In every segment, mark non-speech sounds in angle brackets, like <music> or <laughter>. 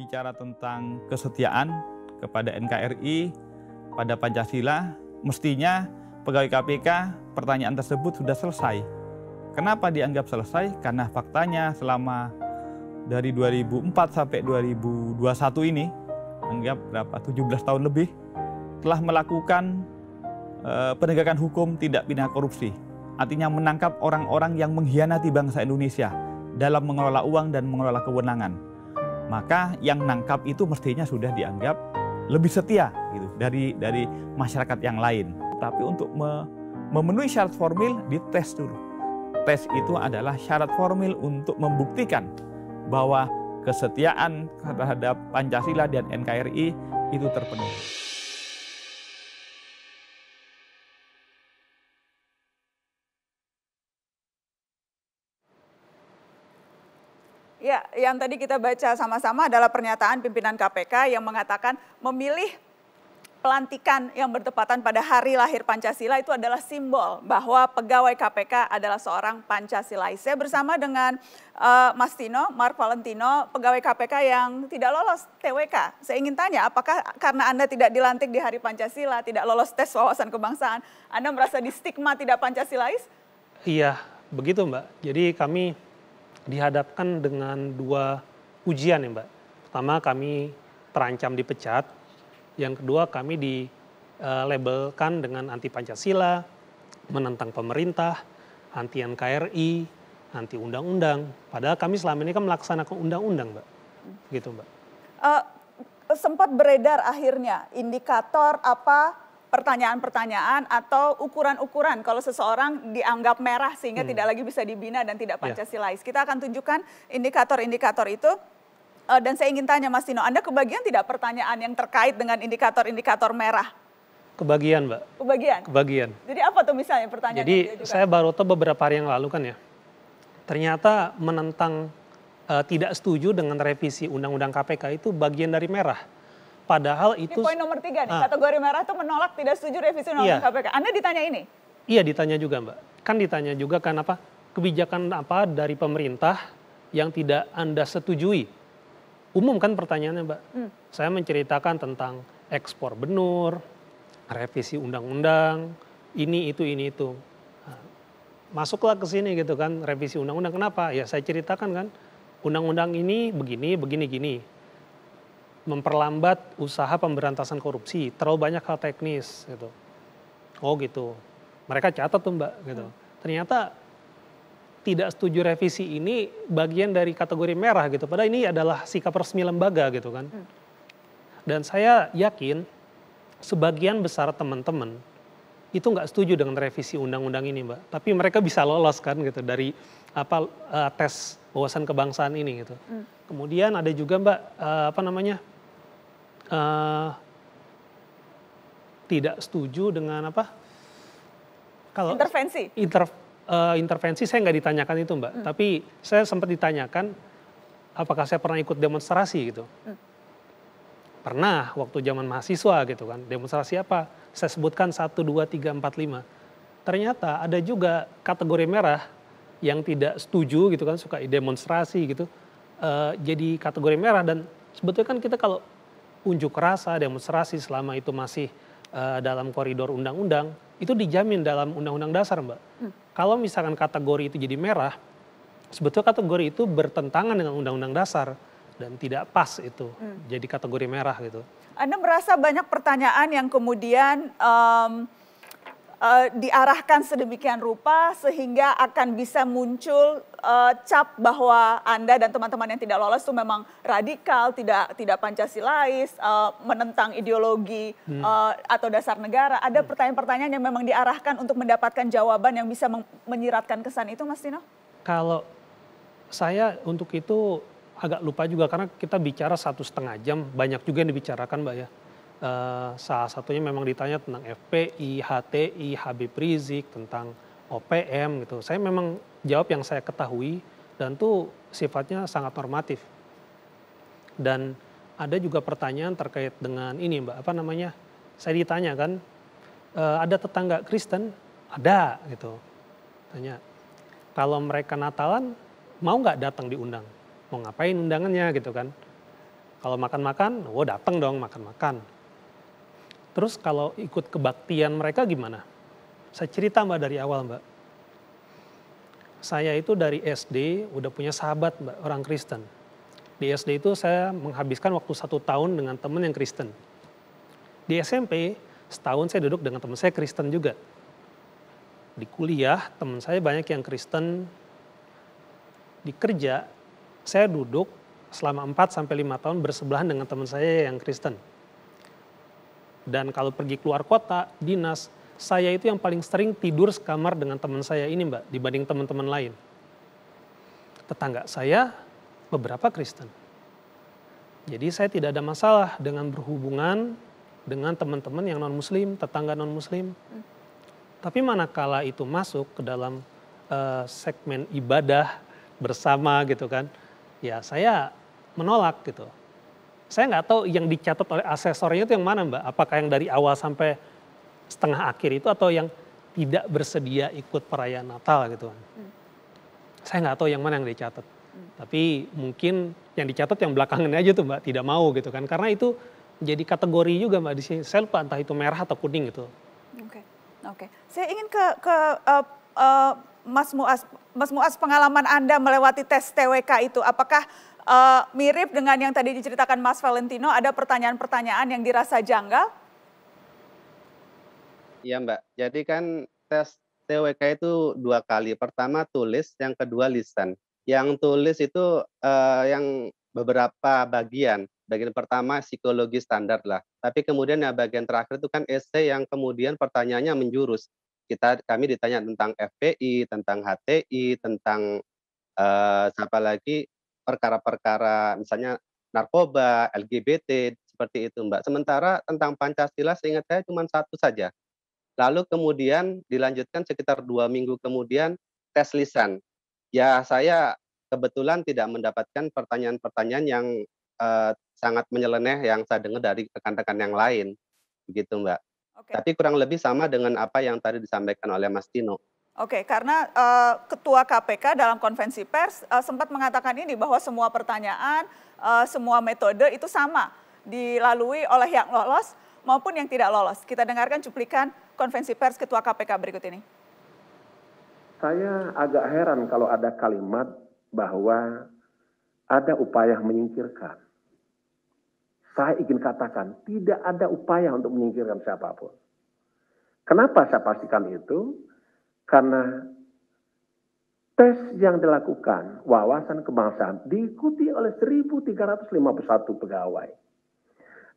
bicara tentang kesetiaan kepada NKRI, pada Pancasila, mestinya pegawai KPK pertanyaan tersebut sudah selesai. Kenapa dianggap selesai? Karena faktanya selama dari 2004 sampai 2021 ini, anggap berapa 17 tahun lebih, telah melakukan e, penegakan hukum tidak pindah korupsi. Artinya menangkap orang-orang yang mengkhianati bangsa Indonesia dalam mengelola uang dan mengelola kewenangan maka yang nangkap itu mestinya sudah dianggap lebih setia gitu dari dari masyarakat yang lain. Tapi untuk me, memenuhi syarat formil dites dulu. Tes itu adalah syarat formil untuk membuktikan bahwa kesetiaan terhadap Pancasila dan NKRI itu terpenuhi. yang tadi kita baca sama-sama adalah pernyataan pimpinan KPK yang mengatakan memilih pelantikan yang bertepatan pada hari lahir Pancasila itu adalah simbol bahwa pegawai KPK adalah seorang Pancasilais. Saya bersama dengan uh, Mas Tino, Mark Valentino, pegawai KPK yang tidak lolos TWK. Saya ingin tanya, apakah karena Anda tidak dilantik di hari Pancasila, tidak lolos tes wawasan kebangsaan, Anda merasa di stigma tidak Pancasilais? Iya, begitu Mbak. Jadi kami dihadapkan dengan dua ujian ya Mbak. Pertama kami terancam dipecat, yang kedua kami di eh, labelkan dengan anti Pancasila, menentang pemerintah, anti NKRI, anti undang-undang. Padahal kami selama ini kan melaksanakan undang-undang, Mbak. Gitu, Mbak. Uh, sempat beredar akhirnya indikator apa pertanyaan-pertanyaan atau ukuran-ukuran kalau seseorang dianggap merah sehingga hmm. tidak lagi bisa dibina dan tidak iya. Pancasilais. Yeah. Kita akan tunjukkan indikator-indikator itu uh, dan saya ingin tanya Mas Tino, Anda kebagian tidak pertanyaan yang terkait dengan indikator-indikator merah? Kebagian, Mbak. Kebagian? Kebagian. Jadi apa tuh misalnya pertanyaan Jadi saya baru tahu beberapa hari yang lalu kan ya, ternyata menentang uh, tidak setuju dengan revisi Undang-Undang KPK itu bagian dari merah Padahal itu... Ini poin nomor tiga nih, ah, kategori merah itu menolak tidak setuju revisi undang-undang iya, KPK. Anda ditanya ini? Iya ditanya juga Mbak. Kan ditanya juga kan apa, kebijakan apa dari pemerintah yang tidak Anda setujui? Umum kan pertanyaannya Mbak. Hmm. Saya menceritakan tentang ekspor benur, revisi undang-undang, ini itu, ini itu. Nah, masuklah ke sini gitu kan, revisi undang-undang. Kenapa? Ya saya ceritakan kan, undang-undang ini begini, begini, gini memperlambat usaha pemberantasan korupsi. Terlalu banyak hal teknis gitu. Oh gitu. Mereka catat tuh Mbak gitu. Hmm. Ternyata tidak setuju revisi ini bagian dari kategori merah gitu. Padahal ini adalah sikap resmi lembaga gitu kan. Hmm. Dan saya yakin sebagian besar teman-teman itu nggak setuju dengan revisi undang-undang ini mbak. Tapi mereka bisa lolos kan gitu dari apa eh, tes wawasan kebangsaan ini gitu. Hmm. Kemudian ada juga Mbak uh, apa namanya uh, tidak setuju dengan apa kalau intervensi inter, uh, intervensi saya nggak ditanyakan itu Mbak, hmm. tapi saya sempat ditanyakan apakah saya pernah ikut demonstrasi gitu. Hmm. Pernah waktu zaman mahasiswa gitu kan. Demonstrasi apa? Saya sebutkan 1 2 3 4 5. Ternyata ada juga kategori merah yang tidak setuju gitu kan suka demonstrasi gitu uh, jadi kategori merah dan sebetulnya kan kita kalau unjuk rasa demonstrasi selama itu masih uh, dalam koridor undang-undang itu dijamin dalam undang-undang dasar mbak. Hmm. Kalau misalkan kategori itu jadi merah, sebetulnya kategori itu bertentangan dengan undang-undang dasar dan tidak pas itu hmm. jadi kategori merah gitu. Anda merasa banyak pertanyaan yang kemudian um, uh, diarahkan sedemikian rupa sehingga akan bisa muncul uh, cap bahwa Anda dan teman-teman yang tidak lolos itu memang radikal, tidak tidak Pancasilais, uh, menentang ideologi hmm. uh, atau dasar negara. Ada hmm. pertanyaan-pertanyaan yang memang diarahkan untuk mendapatkan jawaban yang bisa menyiratkan kesan itu, Mas Tino? Kalau saya untuk itu agak lupa juga karena kita bicara satu setengah jam, banyak juga yang dibicarakan, Mbak ya. Eh, salah satunya memang ditanya tentang FPI, HTI, Habib Rizik, tentang OPM gitu. Saya memang jawab yang saya ketahui dan tuh sifatnya sangat normatif. Dan ada juga pertanyaan terkait dengan ini Mbak, apa namanya? Saya ditanya kan, e, ada tetangga Kristen? Ada gitu. Tanya, kalau mereka Natalan mau nggak datang diundang? Mau ngapain undangannya gitu kan? Kalau makan-makan, wah oh, datang dong makan-makan Terus kalau ikut kebaktian mereka gimana? Saya cerita Mbak dari awal Mbak. Saya itu dari SD udah punya sahabat Mbak, orang Kristen. Di SD itu saya menghabiskan waktu satu tahun dengan teman yang Kristen. Di SMP, setahun saya duduk dengan teman saya Kristen juga. Di kuliah, teman saya banyak yang Kristen. Di kerja, saya duduk selama 4 sampai lima tahun bersebelahan dengan teman saya yang Kristen dan kalau pergi keluar kota, dinas, saya itu yang paling sering tidur sekamar dengan teman saya ini mbak dibanding teman-teman lain. Tetangga saya beberapa Kristen. Jadi saya tidak ada masalah dengan berhubungan dengan teman-teman yang non-muslim, tetangga non-muslim. Tapi manakala itu masuk ke dalam uh, segmen ibadah bersama gitu kan, ya saya menolak gitu. Saya nggak tahu yang dicatat oleh asesornya itu yang mana Mbak? Apakah yang dari awal sampai setengah akhir itu atau yang tidak bersedia ikut perayaan Natal gitu kan? Hmm. Saya nggak tahu yang mana yang dicatat. Hmm. Tapi mungkin yang dicatat yang belakangan aja tuh Mbak tidak mau gitu kan? Karena itu jadi kategori juga Mbak di sini. Saya lupa entah itu merah atau kuning gitu. Oke, okay. oke. Okay. Saya ingin ke ke uh, uh, Mas Muas, Mas Muas pengalaman Anda melewati tes TWK itu, apakah uh, mirip dengan yang tadi diceritakan Mas Valentino, ada pertanyaan-pertanyaan yang dirasa janggal? Iya Mbak, jadi kan tes TWK itu dua kali. Pertama tulis, yang kedua lisan. Yang tulis itu uh, yang beberapa bagian. Bagian pertama psikologi standar lah. Tapi kemudian yang bagian terakhir itu kan esai yang kemudian pertanyaannya menjurus kita kami ditanya tentang FPI, tentang HTI, tentang uh, siapa lagi perkara-perkara misalnya narkoba, LGBT seperti itu, Mbak. Sementara tentang Pancasila seingat saya cuma satu saja. Lalu kemudian dilanjutkan sekitar dua minggu kemudian tes lisan. Ya saya kebetulan tidak mendapatkan pertanyaan-pertanyaan yang eh, sangat menyeleneh yang saya dengar dari rekan-rekan yang lain, begitu Mbak. Okay. Tapi kurang lebih sama dengan apa yang tadi disampaikan oleh Mas Tino Oke, karena uh, Ketua KPK dalam konvensi pers uh, sempat mengatakan ini bahwa semua pertanyaan, uh, semua metode itu sama dilalui oleh yang lolos maupun yang tidak lolos. Kita dengarkan cuplikan konvensi pers Ketua KPK berikut ini. Saya agak heran kalau ada kalimat bahwa ada upaya menyingkirkan. Saya ingin katakan, tidak ada upaya untuk menyingkirkan siapapun. Kenapa saya pastikan itu? Karena tes yang dilakukan wawasan kebangsaan diikuti oleh 1351 pegawai.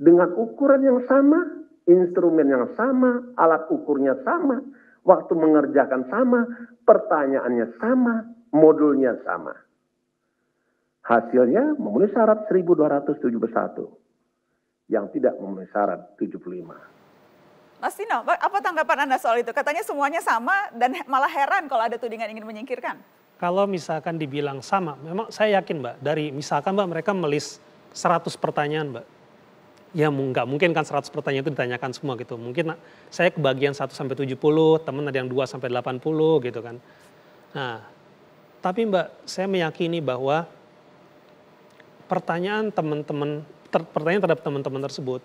Dengan ukuran yang sama, instrumen yang sama, alat ukurnya sama, waktu mengerjakan sama, pertanyaannya sama, modulnya sama. Hasilnya memenuhi syarat 1271 yang tidak memenuhi syarat 75. Mas Tino, apa tanggapan Anda soal itu? Katanya semuanya sama dan malah heran kalau ada tudingan ingin menyingkirkan. Kalau misalkan dibilang sama, memang saya yakin Mbak, dari misalkan Mbak mereka melis 100 pertanyaan Mbak. Ya nggak mungkin kan 100 pertanyaan itu ditanyakan semua gitu. Mungkin saya kebagian 1 sampai 70, teman ada yang 2 sampai 80 gitu kan. Nah, tapi Mbak, saya meyakini bahwa pertanyaan teman-teman pertanyaan terhadap teman-teman tersebut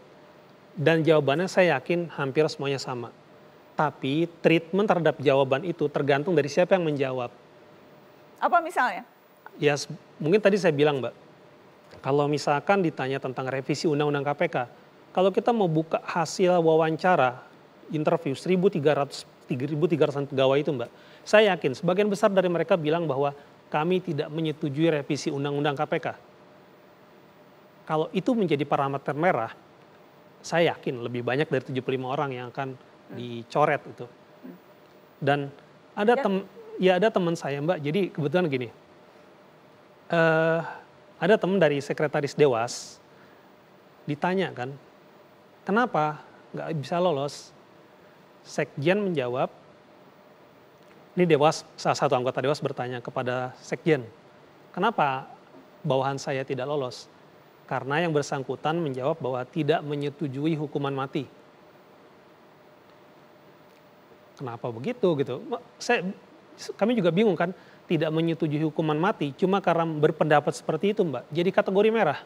dan jawabannya saya yakin hampir semuanya sama. Tapi treatment terhadap jawaban itu tergantung dari siapa yang menjawab. Apa misalnya? Ya mungkin tadi saya bilang Mbak, kalau misalkan ditanya tentang revisi Undang-Undang KPK, kalau kita mau buka hasil wawancara interview 1.300 1.300 pegawai itu Mbak, saya yakin sebagian besar dari mereka bilang bahwa kami tidak menyetujui revisi Undang-Undang KPK. Kalau itu menjadi parameter merah, saya yakin lebih banyak dari 75 orang yang akan dicoret itu. Dan ada ya. tem ya ada teman saya Mbak. Jadi kebetulan gini. Uh, ada teman dari sekretaris Dewas ditanya kan, kenapa nggak bisa lolos? Sekjen menjawab, ini Dewas salah satu anggota Dewas bertanya kepada Sekjen, kenapa bawahan saya tidak lolos? karena yang bersangkutan menjawab bahwa tidak menyetujui hukuman mati. Kenapa begitu gitu? Saya kami juga bingung kan, tidak menyetujui hukuman mati cuma karena berpendapat seperti itu, Mbak. Jadi kategori merah.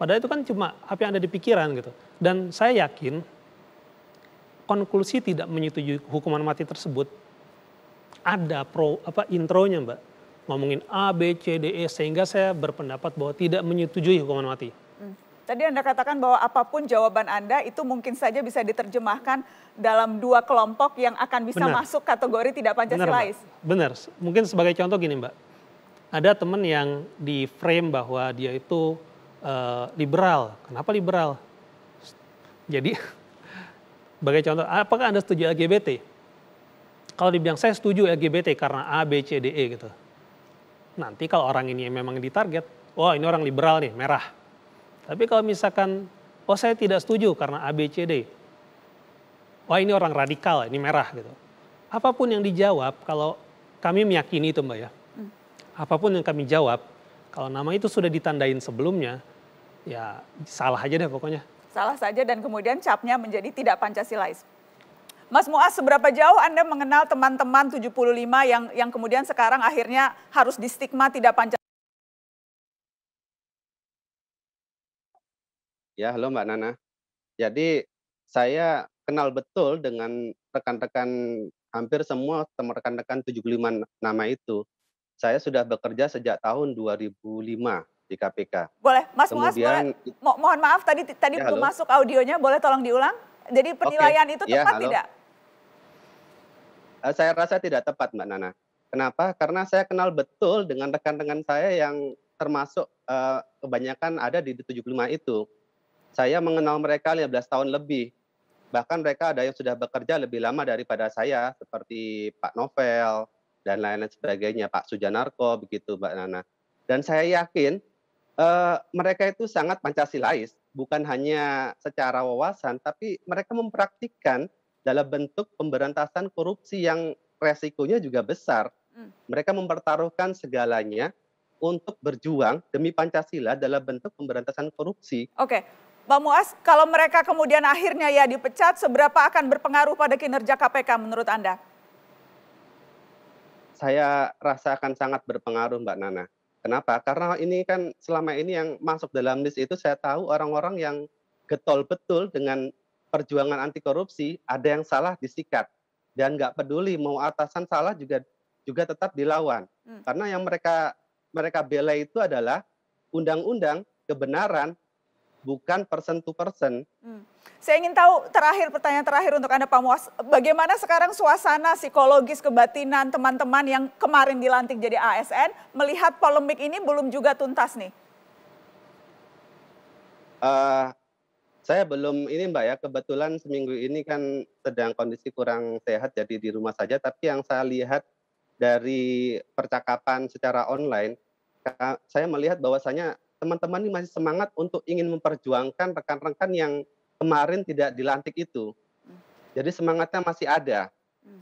Padahal itu kan cuma apa yang ada di pikiran gitu. Dan saya yakin konklusi tidak menyetujui hukuman mati tersebut ada pro apa intronya, Mbak ngomongin A, B, C, D, E, sehingga saya berpendapat bahwa tidak menyetujui hukuman mati. Hmm. Tadi Anda katakan bahwa apapun jawaban Anda itu mungkin saja bisa diterjemahkan dalam dua kelompok yang akan bisa Benar. masuk kategori tidak Pancasilais. Benar, Benar, mungkin sebagai contoh gini Mbak, ada teman yang di frame bahwa dia itu uh, liberal. Kenapa liberal? Jadi, <laughs> sebagai contoh, apakah Anda setuju LGBT? Kalau dibilang saya setuju LGBT karena A, B, C, D, E gitu. Nanti kalau orang ini memang ditarget, wah oh, ini orang liberal nih, merah. Tapi kalau misalkan, oh saya tidak setuju karena ABCD. Wah ini orang radikal, ini merah gitu. Apapun yang dijawab, kalau kami meyakini itu Mbak ya. Hmm. Apapun yang kami jawab, kalau nama itu sudah ditandain sebelumnya, ya salah aja deh pokoknya. Salah saja dan kemudian capnya menjadi tidak Pancasilais. Mas Muas, seberapa jauh Anda mengenal teman-teman 75 yang yang kemudian sekarang akhirnya harus distigma tidak panjang? Ya, halo Mbak Nana. Jadi saya kenal betul dengan rekan-rekan hampir semua teman-teman rekan-rekan 75 nama itu. Saya sudah bekerja sejak tahun 2005 di KPK. Boleh, Mas Muas, Mo mohon maaf tadi tadi ya, belum masuk audionya, boleh tolong diulang? Jadi penilaian okay. itu ya, tepat ya, tidak? Eh, saya rasa tidak tepat Mbak Nana. Kenapa? Karena saya kenal betul dengan rekan-rekan saya yang termasuk uh, kebanyakan ada di 75 itu. Saya mengenal mereka 15 tahun lebih. Bahkan mereka ada yang sudah bekerja lebih lama daripada saya seperti Pak Novel dan lain-lain sebagainya, Pak Sujanarko begitu Mbak Nana. Dan saya yakin uh, mereka itu sangat Pancasilais, bukan hanya secara wawasan tapi mereka mempraktikkan dalam bentuk pemberantasan korupsi yang resikonya juga besar. Hmm. Mereka mempertaruhkan segalanya untuk berjuang demi Pancasila dalam bentuk pemberantasan korupsi. Oke, Pak Muas, kalau mereka kemudian akhirnya ya dipecat, seberapa akan berpengaruh pada kinerja KPK menurut Anda? Saya rasa akan sangat berpengaruh Mbak Nana. Kenapa? Karena ini kan selama ini yang masuk dalam list itu saya tahu orang-orang yang getol betul dengan perjuangan anti korupsi ada yang salah disikat dan nggak peduli mau atasan salah juga juga tetap dilawan hmm. karena yang mereka mereka bela itu adalah undang-undang kebenaran bukan persen to persen. Hmm. Saya ingin tahu terakhir pertanyaan terakhir untuk Anda Pak Muas, bagaimana sekarang suasana psikologis kebatinan teman-teman yang kemarin dilantik jadi ASN melihat polemik ini belum juga tuntas nih? Uh, saya belum ini Mbak ya, kebetulan seminggu ini kan sedang kondisi kurang sehat jadi di rumah saja, tapi yang saya lihat dari percakapan secara online, saya melihat bahwasanya teman-teman ini masih semangat untuk ingin memperjuangkan rekan-rekan yang kemarin tidak dilantik itu. Hmm. Jadi semangatnya masih ada. Hmm.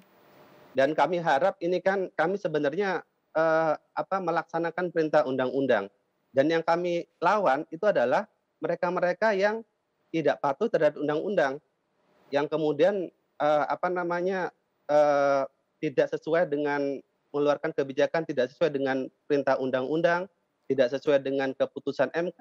Dan kami harap ini kan kami sebenarnya eh, apa melaksanakan perintah undang-undang. Dan yang kami lawan itu adalah mereka-mereka yang tidak patuh terhadap undang-undang yang kemudian uh, apa namanya uh, tidak sesuai dengan mengeluarkan kebijakan tidak sesuai dengan perintah undang-undang, tidak sesuai dengan keputusan MK,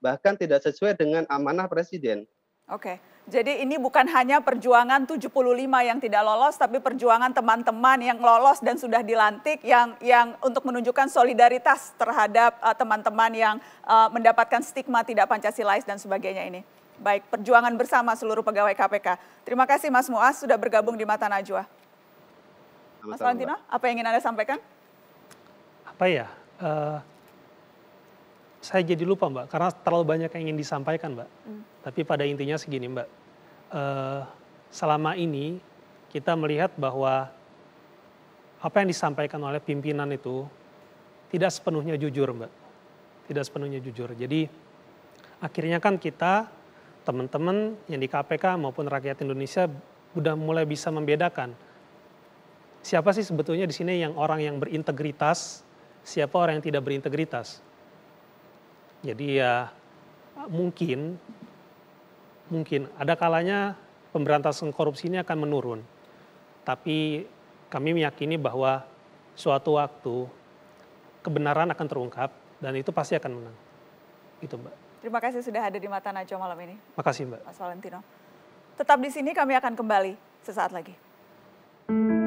bahkan tidak sesuai dengan amanah presiden. Oke, jadi ini bukan hanya perjuangan 75 yang tidak lolos, tapi perjuangan teman-teman yang lolos dan sudah dilantik yang yang untuk menunjukkan solidaritas terhadap eh, teman-teman uh, yang uh, mendapatkan stigma tidak Pancasilais dan sebagainya ini baik perjuangan bersama seluruh pegawai KPK. Terima kasih Mas Muas sudah bergabung di Mata Najwa. Mas Valentino, apa yang ingin Anda sampaikan? Apa ya? Uh, saya jadi lupa Mbak, karena terlalu banyak yang ingin disampaikan Mbak. Hmm. Tapi pada intinya segini Mbak, uh, selama ini kita melihat bahwa apa yang disampaikan oleh pimpinan itu tidak sepenuhnya jujur Mbak. Tidak sepenuhnya jujur. Jadi akhirnya kan kita teman-teman yang di KPK maupun rakyat Indonesia sudah mulai bisa membedakan siapa sih sebetulnya di sini yang orang yang berintegritas, siapa orang yang tidak berintegritas. Jadi ya mungkin mungkin ada kalanya pemberantasan korupsi ini akan menurun. Tapi kami meyakini bahwa suatu waktu kebenaran akan terungkap dan itu pasti akan menang. Itu Mbak. Terima kasih sudah hadir di Mata Najwa malam ini. Makasih Mbak. Mas Valentino. Tetap di sini kami akan kembali sesaat lagi. Thank you.